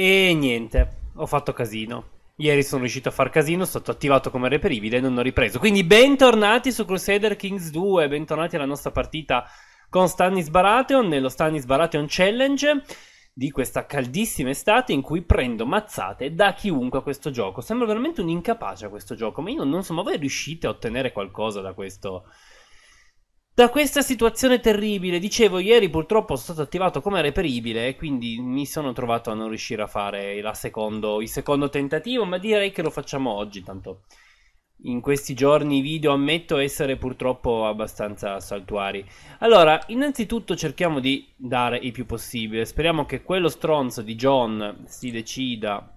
E niente, ho fatto casino. Ieri sono riuscito a far casino, sono stato attivato come reperibile e non ho ripreso. Quindi bentornati su Crusader Kings 2, bentornati alla nostra partita con Stannis Baratheon, nello Stannis Baratheon Challenge di questa caldissima estate in cui prendo mazzate da chiunque a questo gioco. Sembra veramente un incapace a questo gioco, ma io non so, ma voi riuscite a ottenere qualcosa da questo, da questa situazione terribile, dicevo ieri purtroppo sono stato attivato come reperibile e quindi mi sono trovato a non riuscire a fare secondo, il secondo tentativo, ma direi che lo facciamo oggi, tanto in questi giorni i video ammetto essere purtroppo abbastanza saltuari. Allora, innanzitutto cerchiamo di dare il più possibile, speriamo che quello stronzo di John si decida,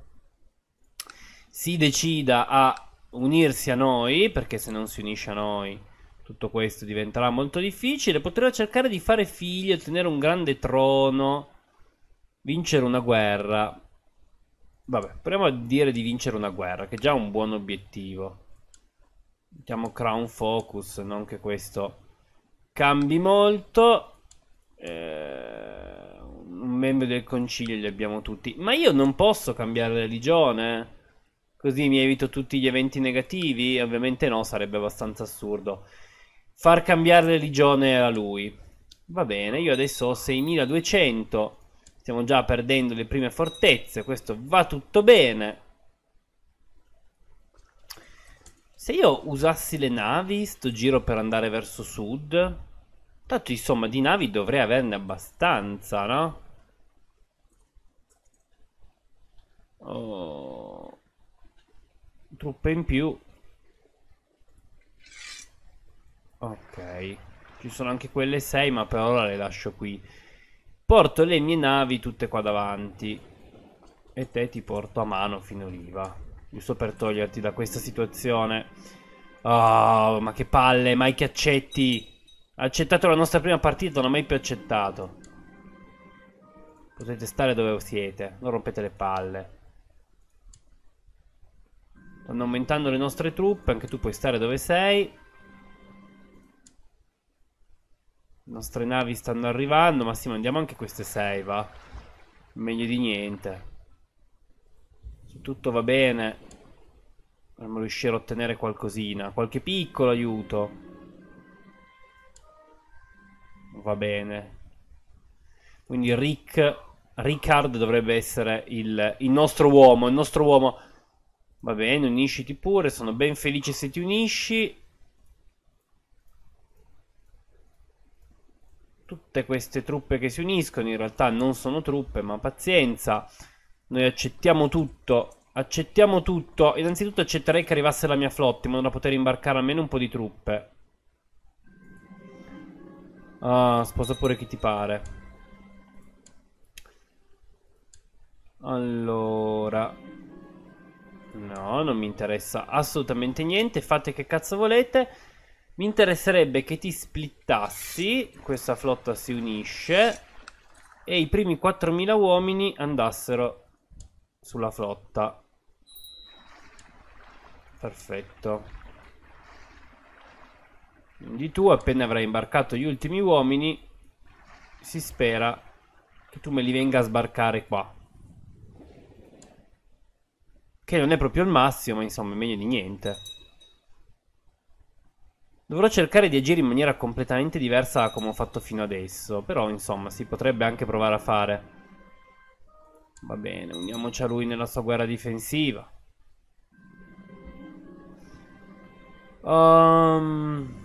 si decida a unirsi a noi, perché se non si unisce a noi tutto questo diventerà molto difficile. Potrà cercare di fare figli, ottenere un grande trono, vincere una guerra. Vabbè, proviamo a dire di vincere una guerra, che è già un buon obiettivo. Mettiamo Crown Focus, non che questo cambi molto. Eh, un membro del concilio li abbiamo tutti. Ma io non posso cambiare religione? Così mi evito tutti gli eventi negativi? Ovviamente no, sarebbe abbastanza assurdo far cambiare religione a lui. Va bene, io adesso ho 6200, stiamo già perdendo le prime fortezze, questo va tutto bene. Se io usassi le navi sto giro per andare verso sud, tanto insomma di navi dovrei averne abbastanza, no? Oh. Truppe in più, Ok. Ci sono anche quelle 6, ma per ora le lascio qui. Porto le mie navi tutte qua davanti. E te ti porto a mano fino a Riva. Giusto per toglierti da questa situazione. Oh, ma che palle, mai che accetti. accettato la nostra prima partita, non ho mai più accettato. Potete stare dove siete, non rompete le palle. Stanno aumentando le nostre truppe, anche tu puoi stare dove sei. nostre navi stanno arrivando. Massimo, andiamo anche queste 6, va. Meglio di niente. Se tutto va bene, dovremmo riuscire a ottenere qualcosina. Qualche piccolo aiuto. Va bene. Quindi Rick, Rickard dovrebbe essere il, il nostro uomo. Il nostro uomo... Va bene, unisciti pure, sono ben felice se ti unisci. tutte queste truppe che si uniscono, in realtà non sono truppe, ma pazienza, noi accettiamo tutto, accettiamo tutto, innanzitutto accetterei che arrivasse la mia flotta, in modo da poter imbarcare almeno un po' di truppe. Ah, sposa pure chi ti pare. Allora No, non mi interessa assolutamente niente Fate che cazzo volete mi interesserebbe che ti splittassi, questa flotta si unisce e i primi 4.000 uomini andassero sulla flotta. Perfetto. Quindi tu appena avrai imbarcato gli ultimi uomini, si spera che tu me li venga a sbarcare qua. Che non è proprio il massimo, ma insomma è meglio di niente. Dovrò cercare di agire in maniera completamente diversa da come ho fatto fino adesso, però insomma si potrebbe anche provare a fare. Va bene, uniamoci a lui nella sua guerra difensiva. Um...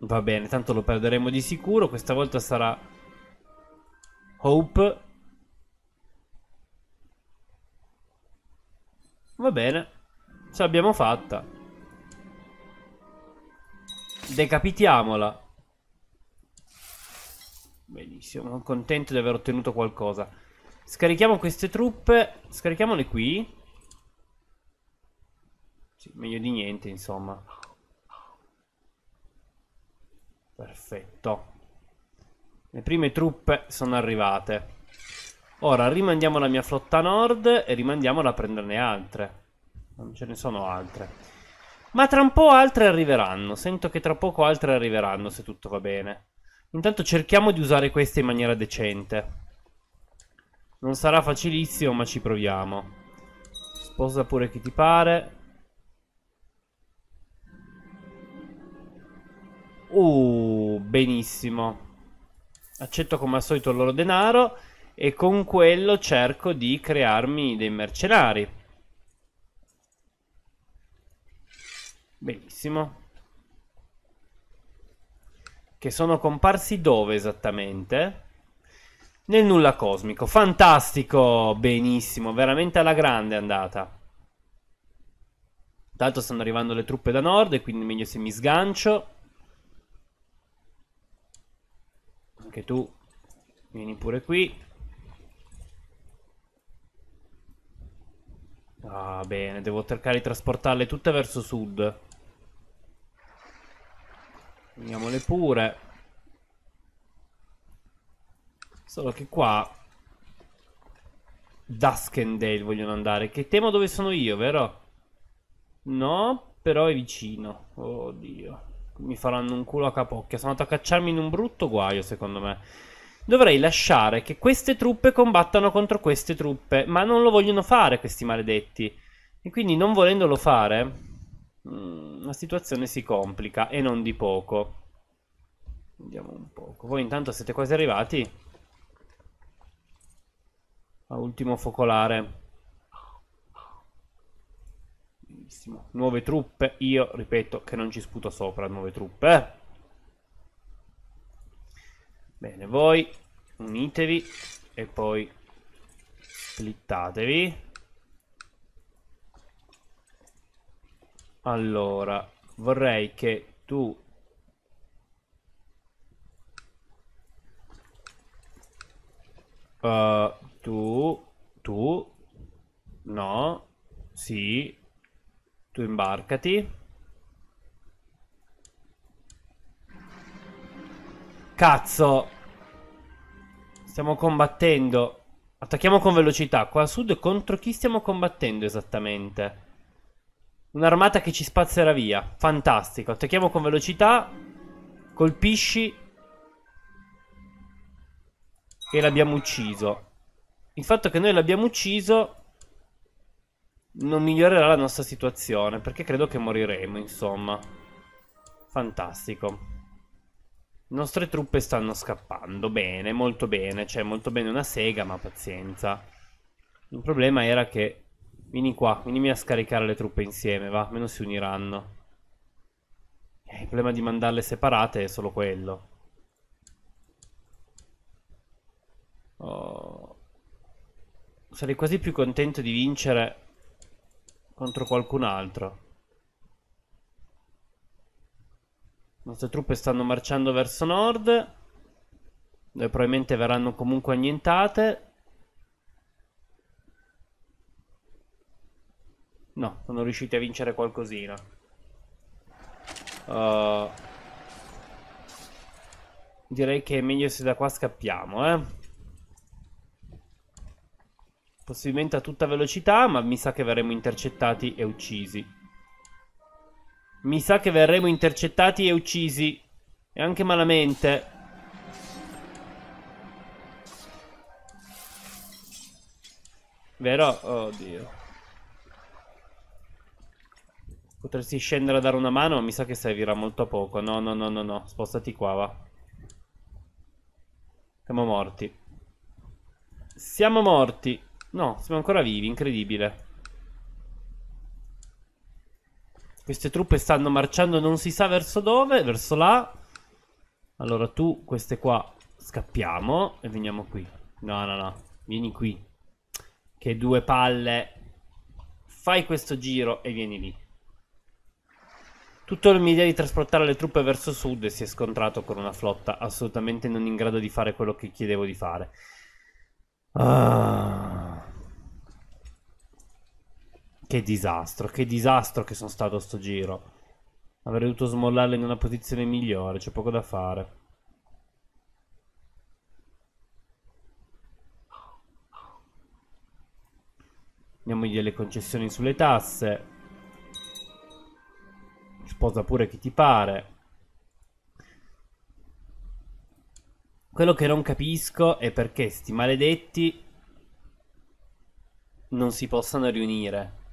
Va bene, tanto lo perderemo di sicuro, questa volta sarà Hope. Va bene. Ce l'abbiamo fatta. Decapitiamola. Benissimo, sono contento di aver ottenuto qualcosa. Scarichiamo queste truppe. Scarichiamole qui. Sì, meglio di niente, insomma. Perfetto. Le prime truppe sono arrivate. Ora rimandiamo la mia flotta a nord e rimandiamola a prenderne altre. Non ce ne sono altre. Ma tra un po' altre arriveranno. Sento che tra poco altre arriveranno, se tutto va bene. Intanto cerchiamo di usare queste in maniera decente. Non sarà facilissimo, ma ci proviamo. Sposa pure chi ti pare. Uh, benissimo. Accetto come al solito il loro denaro e con quello cerco di crearmi dei mercenari. Benissimo. Che sono comparsi dove esattamente? Nel nulla cosmico. Fantastico! Benissimo, veramente alla grande è andata. Tanto stanno arrivando le truppe da nord e quindi meglio se mi sgancio. Anche tu vieni pure qui. Va ah, bene, devo cercare di trasportarle tutte verso sud. Prendiamole pure. Solo che qua... Duskendale vogliono andare. Che temo dove sono io, vero? No, però è vicino. Oddio. Mi faranno un culo a capocchia. Sono andato a cacciarmi in un brutto guaio, secondo me. Dovrei lasciare che queste truppe combattano contro queste truppe. Ma non lo vogliono fare, questi maledetti. E quindi, non volendolo fare... Mm, la situazione si complica e non di poco. Vediamo un poco. Voi intanto siete quasi arrivati a ultimo focolare. Benissimo. Nuove truppe. Io ripeto che non ci sputo sopra nuove truppe. Eh. Bene, voi unitevi e poi splittatevi. Allora, vorrei che tu Uh, tu, tu, no, sì, tu imbarcati. Cazzo! Stiamo combattendo. Attacchiamo con velocità. Qua a sud contro chi stiamo combattendo esattamente? Un'armata che ci spazzerà via. Fantastico. Attacchiamo con velocità. Colpisci. E l'abbiamo ucciso. Il fatto che noi l'abbiamo ucciso non migliorerà la nostra situazione, perché credo che moriremo, insomma. Fantastico. Le nostre truppe stanno scappando, bene, molto bene, cioè molto bene una sega, ma pazienza. Il problema era che Vieni qua, vieni a scaricare le truppe insieme, va, Meno si uniranno. Eh, il problema di mandarle separate è solo quello. Oh. Sarei quasi più contento di vincere contro qualcun altro. Le nostre truppe stanno marciando verso nord. Dove probabilmente verranno comunque annientate. No, sono riusciti a vincere qualcosina. Uh, direi che è meglio se da qua scappiamo, eh. Possibilmente a tutta velocità, ma mi sa che verremo intercettati e uccisi. Mi sa che verremo intercettati e uccisi. E anche malamente. Vero? Oddio. Potresti scendere a dare una mano, ma mi sa che servirà molto a poco. No, no, no, no, no. Spostati qua, va. Siamo morti. Siamo morti. No, siamo ancora vivi, incredibile. Queste truppe stanno marciando non si sa verso dove, verso là. Allora tu, queste qua, scappiamo e veniamo qui. No, no, no, vieni qui. Che due palle. Fai questo giro e vieni lì. Tutto l'idea di trasportare le truppe verso sud e si è scontrato con una flotta assolutamente non in grado di fare quello che chiedevo di fare. Ah. Che disastro, che disastro che sono stato sto giro. Avrei dovuto smollarle in una posizione migliore, c'è poco da fare. Diamogli le concessioni sulle tasse sposa pure chi ti pare. Quello che non capisco è perché sti maledetti non si possano riunire.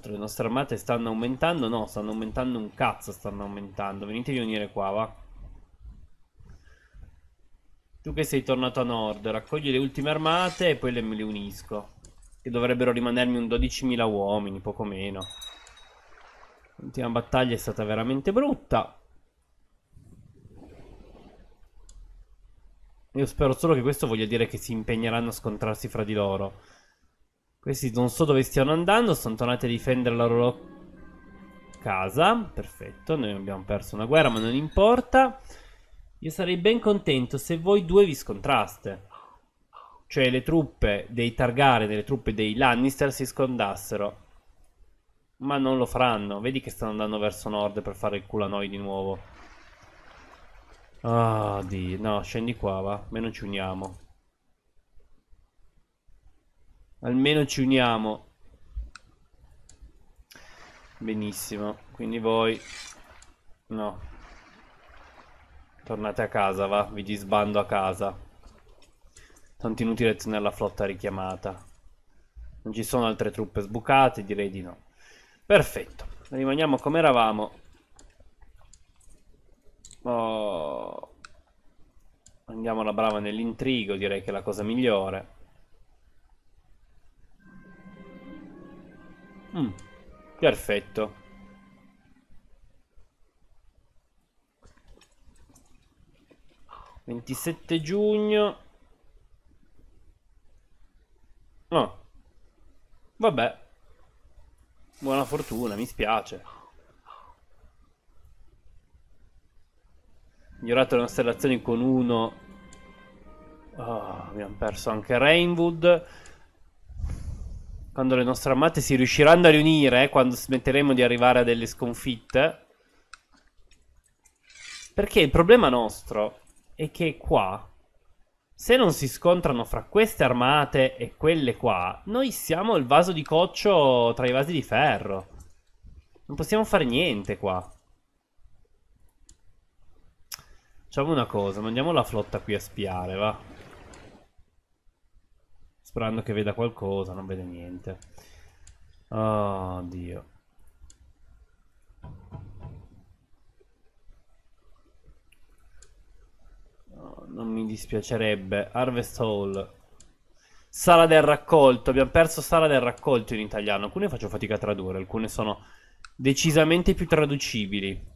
Tra le nostre armate stanno aumentando? No, stanno aumentando un cazzo, stanno aumentando. Venite a riunire qua, va. Tu che sei tornato a nord, raccogli le ultime armate e poi le, me le unisco. Che dovrebbero rimanermi un 12.000 uomini, poco meno. L'ultima battaglia è stata veramente brutta. Io spero solo che questo voglia dire che si impegneranno a scontrarsi fra di loro. Questi non so dove stiano andando, sono tornati a difendere la loro casa. Perfetto, noi abbiamo perso una guerra, ma non importa. Io sarei ben contento se voi due vi scontraste. Cioè le truppe dei Targaryen e le truppe dei Lannister si scondassero. Ma non lo faranno. Vedi che stanno andando verso nord per fare il culo a noi di nuovo. Ah, oh, di No, scendi qua, va. Almeno ci uniamo. Almeno ci uniamo. Benissimo. Quindi voi... No. Tornate a casa, va. Vi disbando a casa. Tanto inutile tenere la flotta richiamata. Non ci sono altre truppe sbucate, direi di no. Perfetto, rimaniamo come eravamo. Oh. Andiamo alla brava nell'intrigo, direi che è la cosa migliore. Mm. Perfetto. Ventisette giugno. No. Oh. Vabbè. Buona fortuna, mi spiace. Migliorato le costellazioni con uno. Oh, abbiamo perso anche Rainwood. Quando le nostre armate si riusciranno a riunire, eh, quando smetteremo di arrivare a delle sconfitte. Perché il problema nostro è che qua se non si scontrano fra queste armate e quelle qua, noi siamo il vaso di coccio tra i vasi di ferro. Non possiamo fare niente qua. Facciamo una cosa, mandiamo la flotta qui a spiare, va. Sperando che veda qualcosa, non vede niente. Oh, Dio. dispiacerebbe. Harvest Hall. Sala del raccolto. Abbiamo perso sala del raccolto in italiano. Alcune faccio fatica a tradurre, alcune sono decisamente più traducibili.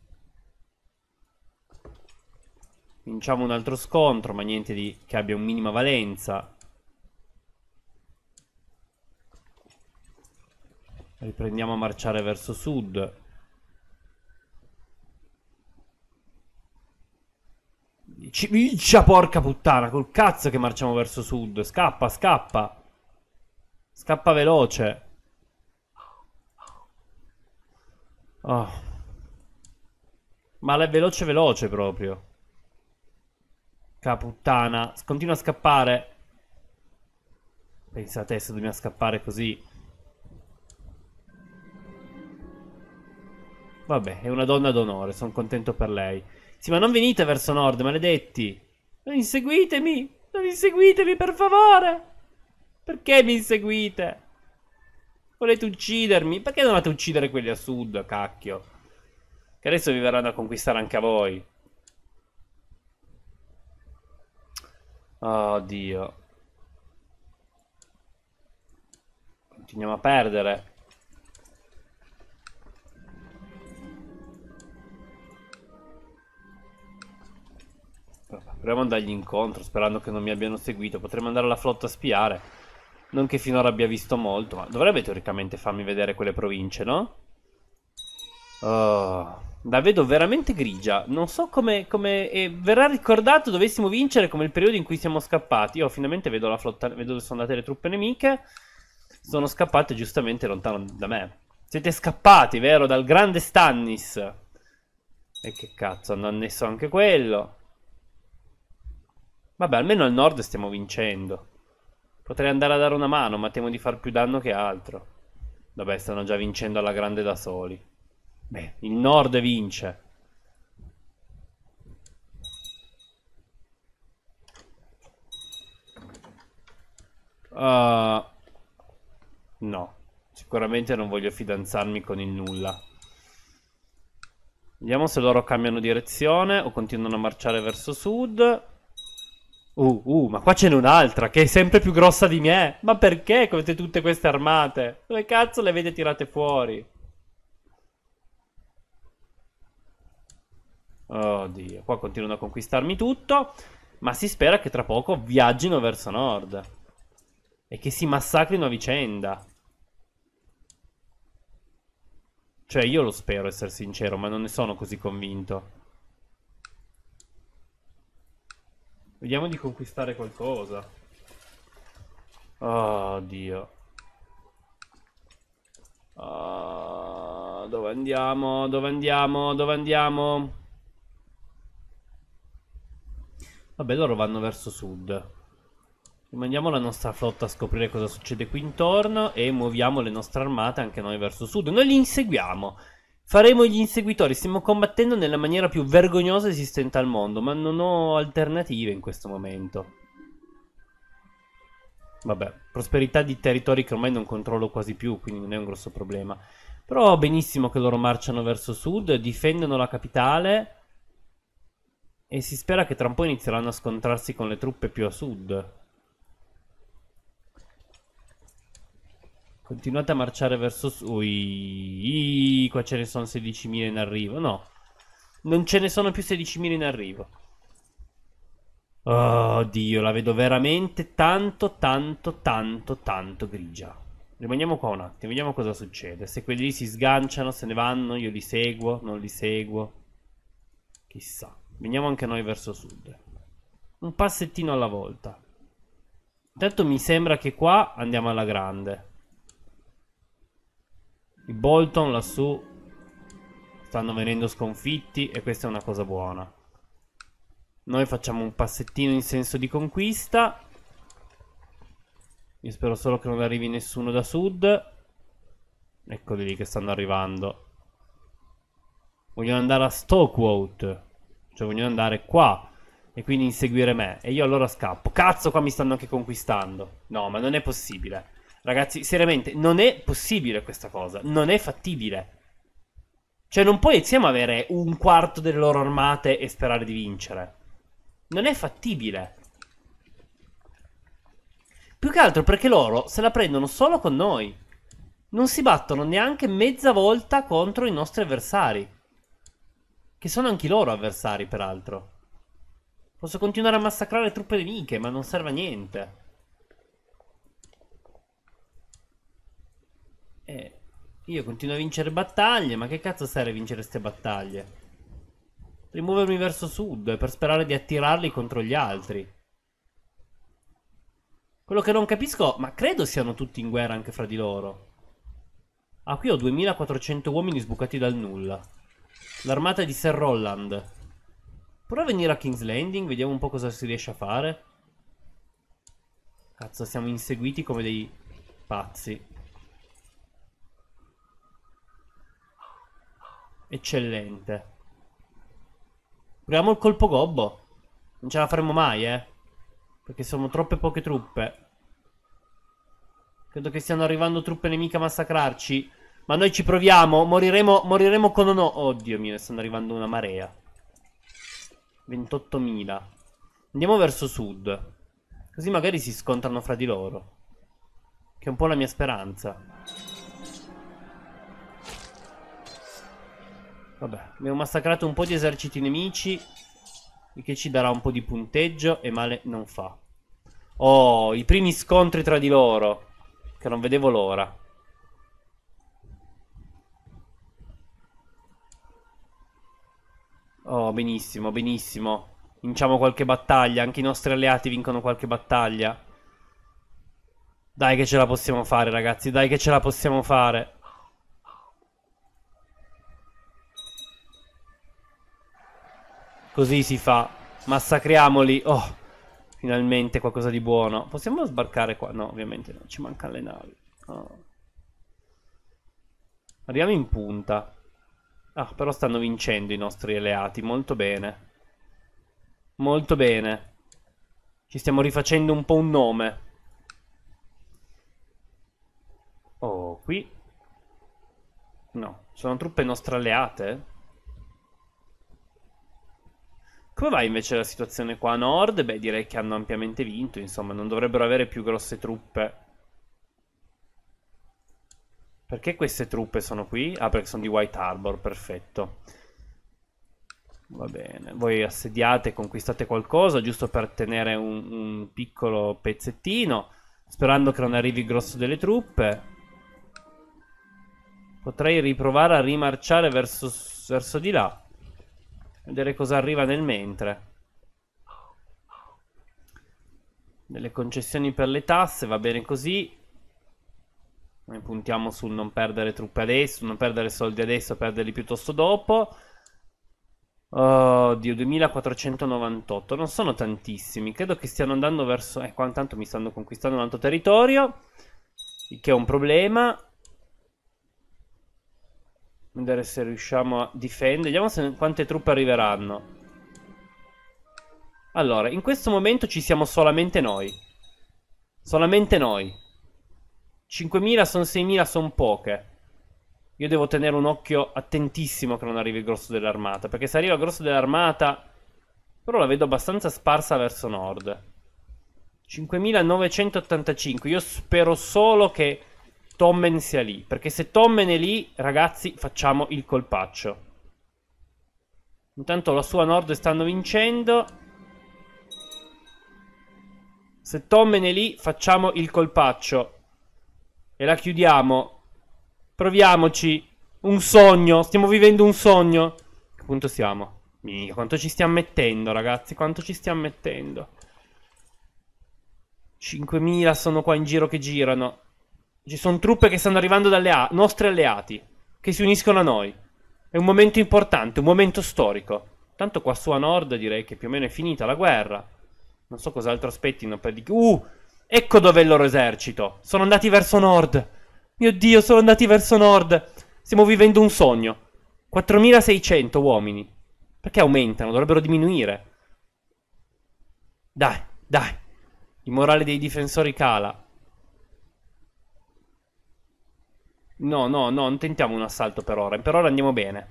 Vinciamo un altro scontro, ma niente di... che abbia un minima valenza. Riprendiamo a marciare verso sud. Ciccia porca puttana, col cazzo che marciamo verso sud. Scappa, scappa. Scappa veloce. Oh. Ma è veloce veloce proprio. Caputtana. Continua a scappare. Pensate se dobbiamo scappare così. Vabbè, è una donna d'onore, sono contento per lei. Sì, ma non venite verso nord, maledetti. Non inseguitemi. Non inseguitemi, per favore. Perché mi inseguite? Volete uccidermi? Perché dovete uccidere quelli a sud, cacchio? Che adesso vi verranno a conquistare anche a voi. Oddio. Oh, Continuiamo a perdere. Proviamo ad andargli incontro, sperando che non mi abbiano seguito. Potremmo andare alla flotta a spiare. Non che finora abbia visto molto, ma dovrebbe teoricamente farmi vedere quelle province, no? Oh, la vedo veramente grigia. Non so come, come eh, verrà ricordato dovessimo vincere come il periodo in cui siamo scappati. Io finalmente vedo la flotta, vedo dove sono andate le truppe nemiche. Sono scappate giustamente lontano da me. Siete scappati, vero? Dal grande Stannis. E che cazzo, hanno annesso anche quello. Vabbè, almeno al nord stiamo vincendo. Potrei andare a dare una mano, ma temo di far più danno che altro. Vabbè, stanno già vincendo alla grande da soli. Beh, il nord vince. Uh, no, sicuramente non voglio fidanzarmi con il nulla. Vediamo se loro cambiano direzione o continuano a marciare verso sud. Uh, uh, ma qua ce n'è un'altra che è sempre più grossa di me. Ma perché avete tutte queste armate? Dove cazzo le avete tirate fuori? Oddio, oh, qua continuano a conquistarmi tutto. Ma si spera che tra poco viaggino verso nord. E che si massacrino a vicenda. Cioè, io lo spero, essere sincero, ma non ne sono così convinto. Vediamo di conquistare qualcosa. Oh, Dio. Oh, dove andiamo? Dove andiamo? Dove andiamo? Vabbè, loro vanno verso sud. Mandiamo la nostra flotta a scoprire cosa succede qui intorno e muoviamo le nostre armate anche noi verso sud. Noi li inseguiamo. Faremo gli inseguitori, stiamo combattendo nella maniera più vergognosa esistente al mondo, ma non ho alternative in questo momento. Vabbè, prosperità di territori che ormai non controllo quasi più, quindi non è un grosso problema. Però benissimo che loro marciano verso sud, difendono la capitale e si spera che tra un po' inizieranno a scontrarsi con le truppe più a sud. Continuate a marciare verso... Ui, qua ce ne sono 16.000 in arrivo. No, non ce ne sono più 16.000 in arrivo. Oddio, la vedo veramente tanto, tanto, tanto, tanto grigia. Rimaniamo qua un attimo, vediamo cosa succede. Se quelli lì si sganciano, se ne vanno, io li seguo, non li seguo. Chissà. Veniamo anche noi verso sud. Un passettino alla volta. Intanto mi sembra che qua andiamo alla grande. I Bolton lassù stanno venendo sconfitti e questa è una cosa buona. Noi facciamo un passettino in senso di conquista. Io spero solo che non arrivi nessuno da sud. Eccoli lì che stanno arrivando. Vogliono andare a Stokewood. Cioè vogliono andare qua. E quindi inseguire me. E io allora scappo. Cazzo qua mi stanno anche conquistando. No ma non è possibile. Ragazzi, seriamente, non è possibile questa cosa, non è fattibile. Cioè, non puoi insieme avere un quarto delle loro armate e sperare di vincere. Non è fattibile. Più che altro perché loro se la prendono solo con noi. Non si battono neanche mezza volta contro i nostri avversari. Che sono anche i loro avversari, peraltro. Posso continuare a massacrare truppe nemiche, ma non serve a niente. E eh, io continuo a vincere battaglie, ma che cazzo serve vincere queste battaglie? Rimuovermi verso sud, eh, per sperare di attirarli contro gli altri. Quello che non capisco, ma credo siano tutti in guerra anche fra di loro. Ah, qui ho 2400 uomini sbucati dal nulla. L'armata di Sir Roland. Prova a venire a King's Landing, vediamo un po' cosa si riesce a fare. Cazzo, siamo inseguiti come dei pazzi. Eccellente. Proviamo il colpo gobbo. Non ce la faremo mai, eh. Perché sono troppe poche truppe. Credo che stiano arrivando truppe nemiche a massacrarci. Ma noi ci proviamo. Moriremo, moriremo con no. Oddio mio, stanno arrivando una marea. 28.000. Andiamo verso sud. Così magari si scontrano fra di loro. Che è un po' la mia speranza. Vabbè, abbiamo massacrato un po' di eserciti nemici. Il che ci darà un po' di punteggio e male non fa. Oh, i primi scontri tra di loro. Che non vedevo l'ora. Oh, benissimo, benissimo. Vinciamo qualche battaglia. Anche i nostri alleati vincono qualche battaglia. Dai che ce la possiamo fare, ragazzi. Dai che ce la possiamo fare. Così si fa. Massacriamoli. Oh, finalmente qualcosa di buono. Possiamo sbarcare qua? No, ovviamente non Ci mancano le navi. Oh. Arriviamo in punta. Ah, però stanno vincendo i nostri alleati. Molto bene. Molto bene. Ci stiamo rifacendo un po' un nome. Oh, qui... No, sono truppe nostre alleate? Come va invece la situazione qua a nord? Beh, direi che hanno ampiamente vinto, insomma, non dovrebbero avere più grosse truppe. Perché queste truppe sono qui? Ah, perché sono di White Harbor, perfetto. Va bene, voi assediate, conquistate qualcosa, giusto per tenere un, un piccolo pezzettino, sperando che non arrivi il grosso delle truppe. Potrei riprovare a rimarciare verso, verso di là. Vedere cosa arriva nel mentre. Delle concessioni per le tasse, va bene così. Noi puntiamo sul non perdere truppe adesso, non perdere soldi adesso, perderli piuttosto dopo. oddio 2498. Non sono tantissimi. Credo che stiano andando verso... Eh, qua intanto mi stanno conquistando un altro territorio. Il che è un problema. Vedere se riusciamo a difendere. Vediamo se, quante truppe arriveranno. Allora, in questo momento ci siamo solamente noi. Solamente noi. 5.000 sono 6.000, sono poche. Io devo tenere un occhio attentissimo che non arrivi il grosso dell'armata. Perché se arriva il grosso dell'armata... Però la vedo abbastanza sparsa verso nord. 5.985. Io spero solo che Tommen sia lì. Perché se Tommen è lì, ragazzi, facciamo il colpaccio. Intanto la sua nord stanno vincendo. Se Tommen è lì, facciamo il colpaccio. E la chiudiamo. Proviamoci. Un sogno. Stiamo vivendo un sogno. A che punto siamo? Mica, quanto ci stiamo mettendo, ragazzi. Quanto ci stiamo mettendo. 5.000 sono qua in giro che girano. Ci sono truppe che stanno arrivando dalle a- nostri alleati, che si uniscono a noi. È un momento importante, un momento storico. Tanto qua su a nord direi che più o meno è finita la guerra. Non so cos'altro aspettino per di... Uh! Ecco dov'è il loro esercito. Sono andati verso nord. Mio Dio, sono andati verso nord. Stiamo vivendo un sogno. 4600 uomini. Perché aumentano? Dovrebbero diminuire. Dai, dai. Il morale dei difensori cala. No, no, no, non tentiamo un assalto per ora. Per ora andiamo bene.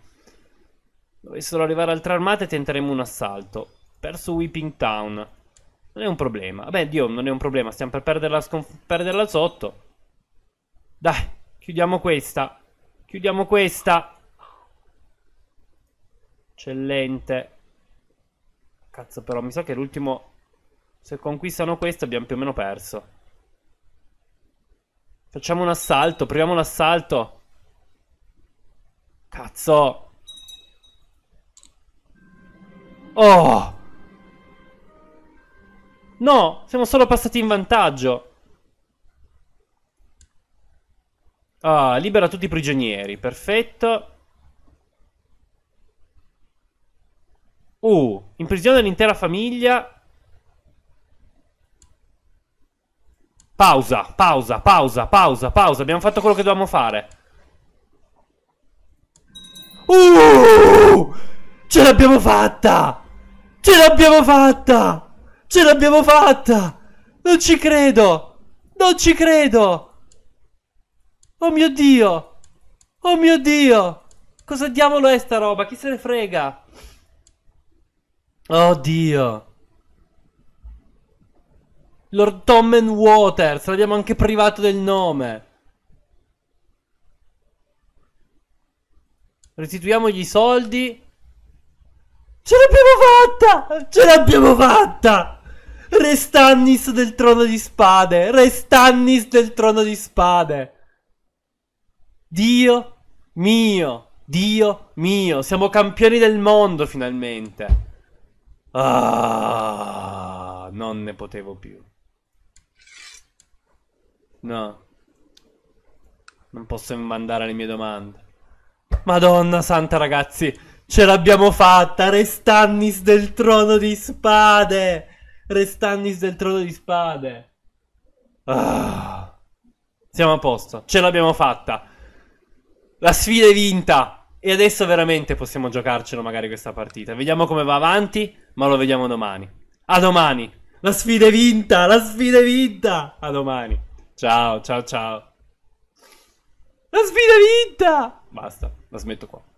Dovessero arrivare altre armate, tenteremo un assalto. Perso Weeping Town. Non è un problema. Vabbè, Dio, non è un problema. Stiamo per perderla, perderla sotto. Dai, chiudiamo questa. Chiudiamo questa. Eccellente. Cazzo, però, mi sa che l'ultimo... Se conquistano questa abbiamo più o meno perso. Facciamo un assalto, proviamo l'assalto. Cazzo. Oh! No, siamo solo passati in vantaggio. Ah, libera tutti i prigionieri, perfetto. Uh, imprigiona l'intera famiglia Pausa, pausa, pausa, pausa, pausa. Abbiamo fatto quello che dovevamo fare. Uh! Ce l'abbiamo fatta! Ce l'abbiamo fatta! Ce l'abbiamo fatta! Non ci credo! Non ci credo! Oh mio Dio! Oh mio Dio! Cosa diavolo è sta roba? Chi se ne frega? Oh Dio! Lord and Waters, l'abbiamo anche privato del nome. Restituiamo gli soldi. Ce l'abbiamo fatta! Ce l'abbiamo fatta! Restannis del trono di spade! Restannis del trono di spade! Dio mio! Dio mio! Siamo campioni del mondo finalmente! Ah, non ne potevo più. No. Non posso mandare le mie domande. Madonna santa, ragazzi. Ce l'abbiamo fatta. Restannis del trono di spade. Restannis del trono di spade. Ah. Siamo a posto. Ce l'abbiamo fatta. La sfida è vinta. E adesso veramente possiamo giocarcelo magari questa partita. Vediamo come va avanti, ma lo vediamo domani. A domani. La sfida è vinta. La sfida è vinta. A domani. Ciao, ciao, ciao. La sfida vinta! Basta, la smetto qua.